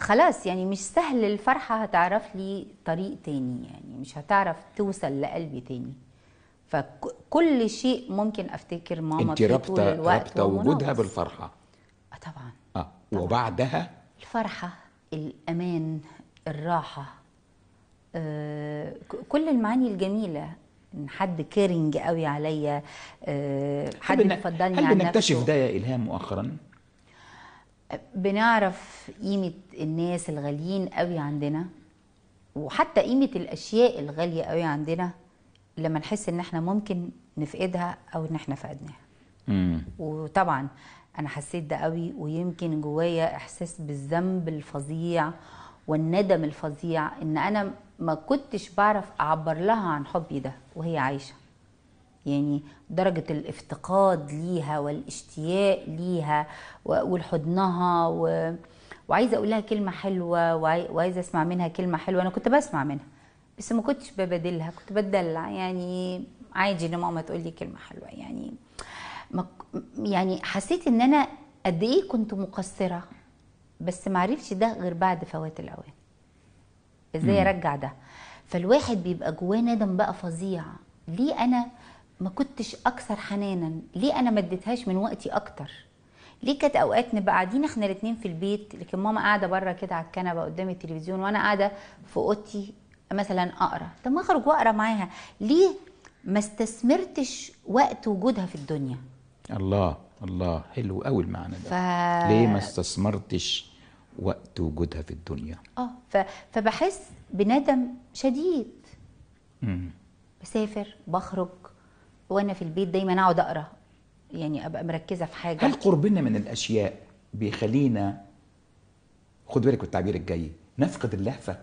خلاص يعني مش سهل الفرحة هتعرف لي طريق تاني يعني مش هتعرف توصل لقلبي تاني فكل شيء ممكن افتكر ماما انت رابطه رابطه وجودها بالفرحه اه طبعا اه طبعاً. وبعدها الفرحه الامان الراحه آه كل المعاني الجميله ان حد كيرنج قوي عليا آه حد يفضلني عن نفسه هل بنكتشف ده يا الهام مؤخرا بنعرف قيمة الناس الغاليين قوي عندنا وحتى قيمة الأشياء الغالية قوي عندنا لما نحس إن إحنا ممكن نفقدها أو إن إحنا فقدناها وطبعا أنا حسيت ده قوي ويمكن جوايا إحساس بالذنب الفظيع والندم الفظيع إن أنا ما كنتش بعرف أعبر لها عن حبي ده وهي عايشة يعني درجة الافتقاد ليها والاشتياق ليها ولحضنها و... وعايزة أقول لها كلمة حلوة وعايزة أسمع منها كلمة حلوة أنا كنت بسمع منها بس ما كنتش ببادلها كنت بتدلع يعني عادي إن ماما تقول لي كلمة حلوة يعني يعني حسيت إن أنا قد إيه كنت مقصرة بس ما عرفتش ده غير بعد فوات الأوان إزاي أرجع ده فالواحد بيبقى جواه ندم بقى فظيع ليه أنا ما كنتش اكثر حنانا ليه انا ما اديتهاش من وقتي اكتر ليه كانت اوقات نبقى قاعدين احنا الاثنين في البيت لكن ماما قاعده بره كده على الكنبه قدام التلفزيون وانا قاعده في اوضتي مثلا اقرا طب ما اخرج واقرا معاها ليه ما استثمرتش وقت وجودها في الدنيا الله الله حلو قوي المعنى ده ف... ليه ما استثمرتش وقت وجودها في الدنيا اه ف... فبحس بندم شديد امم بسافر بخرج وانا في البيت دايما اقعد اقرا يعني ابقى مركزه في حاجه هل قربنا من الاشياء بيخلينا خد بالك بالتعبير الجاي نفقد اللهفه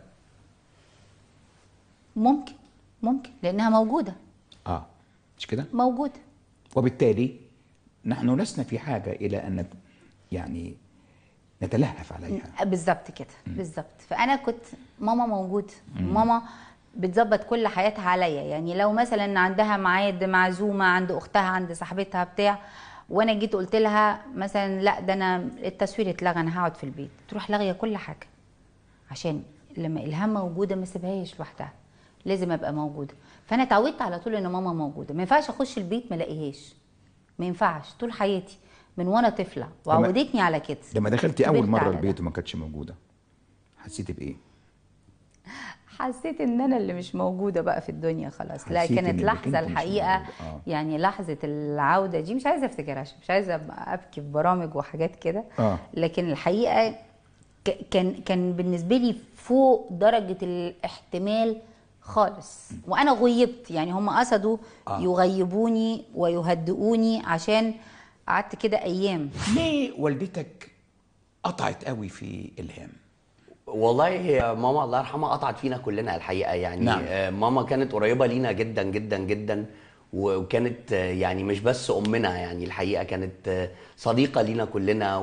ممكن ممكن لانها موجوده اه مش كده موجوده وبالتالي نحن لسنا في حاجه الى ان يعني نتلهف عليها بالظبط كده بالظبط فانا كنت ماما موجود ماما بتظبط كل حياتها عليا يعني لو مثلا عندها ميعاد معزومه عند اختها عند صاحبتها بتاع وانا جيت قلت لها مثلا لا ده انا التصوير اتلغى انا هقعد في البيت تروح لاغيه كل حاجه عشان لما الهام موجوده ما سيبهاش لوحدها لازم ابقى موجوده فانا اتعودت على طول ان ماما موجوده ما ينفعش اخش البيت ما الاقيهاش ما ينفعش طول حياتي من وانا طفله وعودتني على كده لما دخلتي اول مره البيت وما كانتش موجوده حسيتي بايه حسيت ان انا اللي مش موجوده بقى في الدنيا خلاص لا كانت لحظه الحقيقه آه. يعني لحظه العوده دي مش عايزه افتكرها عشان مش عايزه ابكي في برامج وحاجات كده آه. لكن الحقيقه كان كان بالنسبه لي فوق درجه الاحتمال خالص وانا غيبت يعني هم قصدوا آه. يغيبوني ويهدئوني عشان قعدت كده ايام ليه والدتك قطعت قوي في الهام والله هي آه، ماما الله يرحمها قطعت فينا كلنا الحقيقه يعني نعم. آه، ماما كانت قريبه لينا جدا جدا جدا وكانت آه، يعني مش بس امنا يعني الحقيقه كانت صديقه لينا كلنا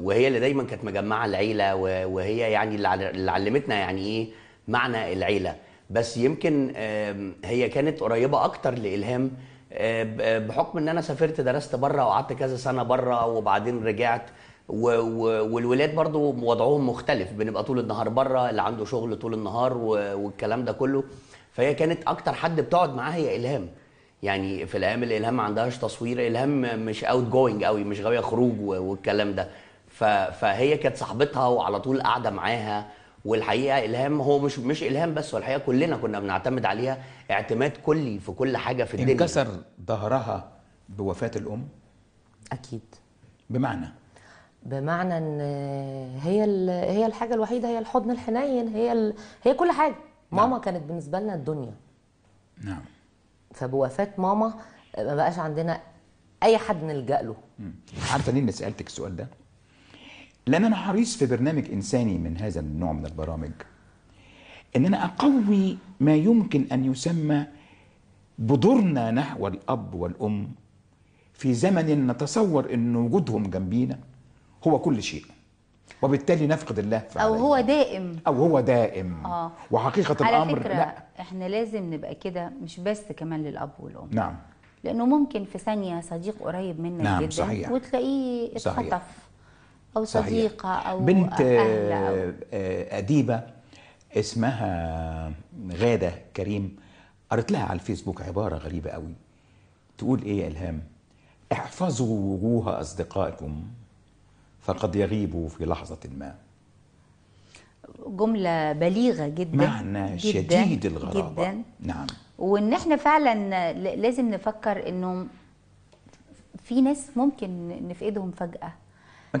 وهي اللي دايما كانت مجمعه العيله وهي يعني اللي علمتنا يعني ايه معنى العيله بس يمكن هي كانت قريبه اكتر لالهام بحكم ان انا سافرت درست بره وقعدت كذا سنه بره وبعدين رجعت والولاد برضو وضعهم مختلف بنبقى طول النهار بره اللي عنده شغل طول النهار والكلام ده كله فهي كانت اكتر حد بتقعد معاها هي الهام يعني في الايام اللي الهام ما عندهاش تصوير الهام مش اوت جوينج قوي مش غاويه خروج والكلام ده فهي كانت صاحبتها وعلى طول قاعده معاها والحقيقه الهام هو مش مش الهام بس والحقيقه كلنا كنا بنعتمد عليها اعتماد كلي في كل حاجه في الدنيا انكسر ظهرها بوفاه الام اكيد بمعنى بمعنى ان هي هي الحاجه الوحيده هي الحضن الحنين هي هي كل حاجه نعم. ماما كانت بالنسبه لنا الدنيا نعم فبوفاه ماما ما بقاش عندنا اي حد نلجا له عارفه ليه سالتك السؤال ده لان انا حريص في برنامج انساني من هذا النوع من البرامج ان انا اقوي ما يمكن ان يسمى بدورنا نحو الاب والام في زمن نتصور ان وجودهم جنبينا هو كل شيء وبالتالي نفقد الله فعلا. او هو دائم او هو دائم آه. وحقيقه على الامر فكرة لا احنا لازم نبقى كده مش بس كمان للاب والام نعم لانه ممكن في ثانيه صديق قريب منك نعم جدا صحيح. وتلاقيه اتخطف او صديقه او بنت أهل أو آه، اديبه اسمها غاده كريم قريت لها على الفيسبوك عباره غريبه قوي تقول ايه يا الهام احفظوا وجوه اصدقائكم فقد يغيب في لحظة ما جملة بليغة جدا معنى جداً شديد الغرابة جدا نعم وان احنا فعلا لازم نفكر انه في ناس ممكن نفقدهم فجأة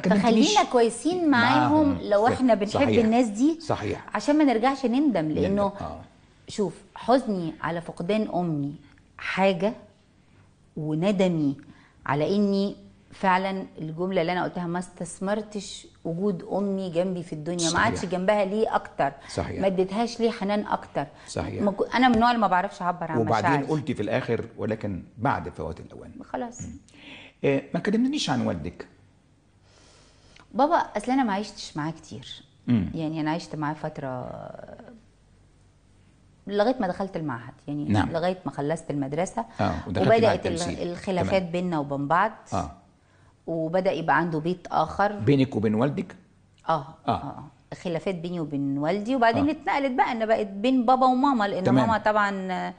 فخلينا كويسين معاهم, معاهم لو احنا بنحب صحيح. الناس دي صحيح عشان ما نرجعش نندم لانه آه. شوف حزني على فقدان امي حاجه وندمي على اني فعلا الجمله اللي انا قلتها ما استثمرتش وجود امي جنبي في الدنيا صحيح. ما عادش جنبها ليه اكتر صحيح ما اديتهاش ليه حنان اكتر صحيح م... انا من النوع اللي ما بعرفش اعبر عن مشاعري وبعدين قلتي في الاخر ولكن بعد فوات الاوان خلاص آه، ما كلمنيش عن والدك بابا اصل انا ما عشتش معاه كتير مم. يعني انا عشت معاه فتره لغايه ما دخلت المعهد يعني نعم. لغايه ما خلصت المدرسه آه. وبدات الخلافات بيننا وبين بعض آه. وبدا يبقى عنده بيت اخر بينك وبين والدك آه،, اه اه, آه. خلافات بيني وبين والدي وبعدين آه. اتنقلت بقى ان بقت بين بابا وماما لان تمام. ماما طبعا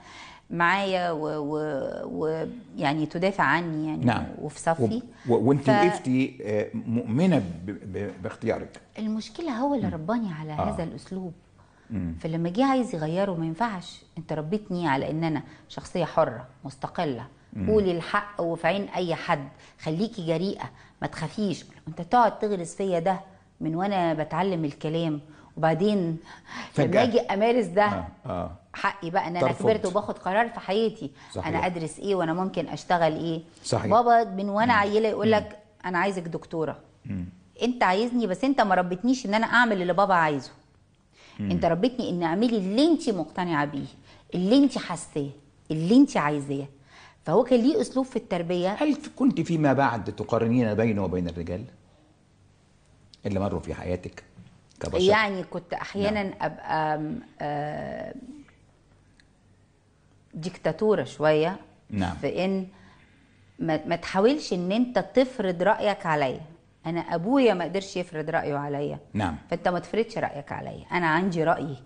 معايا ويعني و... يعني تدافع عني يعني نعم. وفي صفي و... وانت ف... وقفتي آه، مؤمنه ب... ب... باختيارك المشكله هو اللي رباني على آه. هذا الاسلوب مم. فلما جه عايز يغيره ما ينفعش انت ربيتني على ان انا شخصيه حره مستقله قولي الحق وفي عين اي حد خليكي جريئه ما تخافيش انت تقعد تغرس فيا ده من وانا بتعلم الكلام وبعدين لما اجي امارس ده آه. آه. حقي بقى ان انا كبرت وباخد قرار في حياتي صحيح. انا ادرس ايه وانا ممكن اشتغل ايه صحيح. بابا من وانا عيله يقول لك انا عايزك دكتوره مم. انت عايزني بس انت ما ربيتنيش ان انا اعمل اللي بابا عايزه مم. انت ربيتني ان اعملي اللي انت مقتنعه بيه اللي انت حاساه اللي انت عايزاه فهو كان ليه اسلوب في التربيه هل كنت فيما بعد تقارنين بينه وبين الرجال اللي مروا في حياتك كبشر يعني كنت نعم. احيانا نعم. ابقى ديكتاتوره شويه نعم. في ان ما تحاولش ان انت تفرض رايك عليا انا ابويا ما قدرش يفرض رايه عليا نعم فانت ما تفرضش رايك عليا انا عندي رايي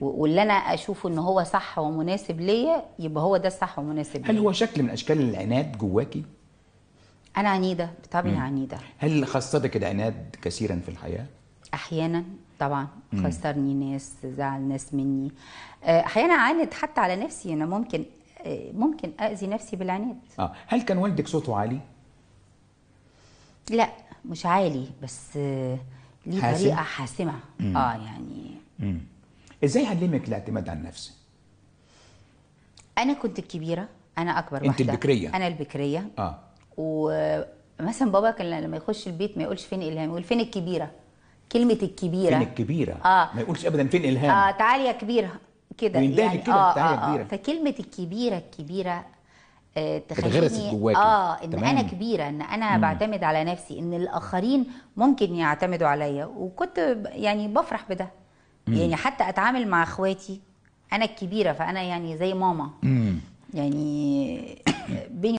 واللي انا اشوفه ان هو صح ومناسب ليا يبقى هو ده الصح ومناسب هل هو شكل من اشكال العناد جواكي؟ انا عنيده بطبعي عنيده هل خسرك العناد كثيرا في الحياه؟ احيانا طبعا خسرني ناس زعل ناس مني آه، احيانا اعاند حتى على نفسي انا ممكن آه، ممكن اذي نفسي بالعناد اه هل كان والدك صوته عالي؟ لا مش عالي بس آه، ليه حاسم؟ طريقه حاسمه مم. اه يعني مم. ازاي علمك الاعتماد على النفس انا كنت الكبيره انا اكبر انت واحده البكريه انا البكريه اه ومثلا بابا كان لما يخش البيت ما يقولش فين الهام يقول فين الكبيره كلمه الكبيره فين الكبيره اه ما يقولش ابدا فين الهام اه تعالي يا كبيره كده يعني كده آه تعالي يا آه، آه. كبيره آه فكلمه الكبيره الكبيره آه، تخليني جواكي اه ان تمام. انا كبيره ان انا مم. بعتمد على نفسي ان الاخرين ممكن يعتمدوا عليا وكنت يعني بفرح بده مم. يعني حتى اتعامل مع اخواتي انا الكبيره فانا يعني زي ماما مم. يعني بيني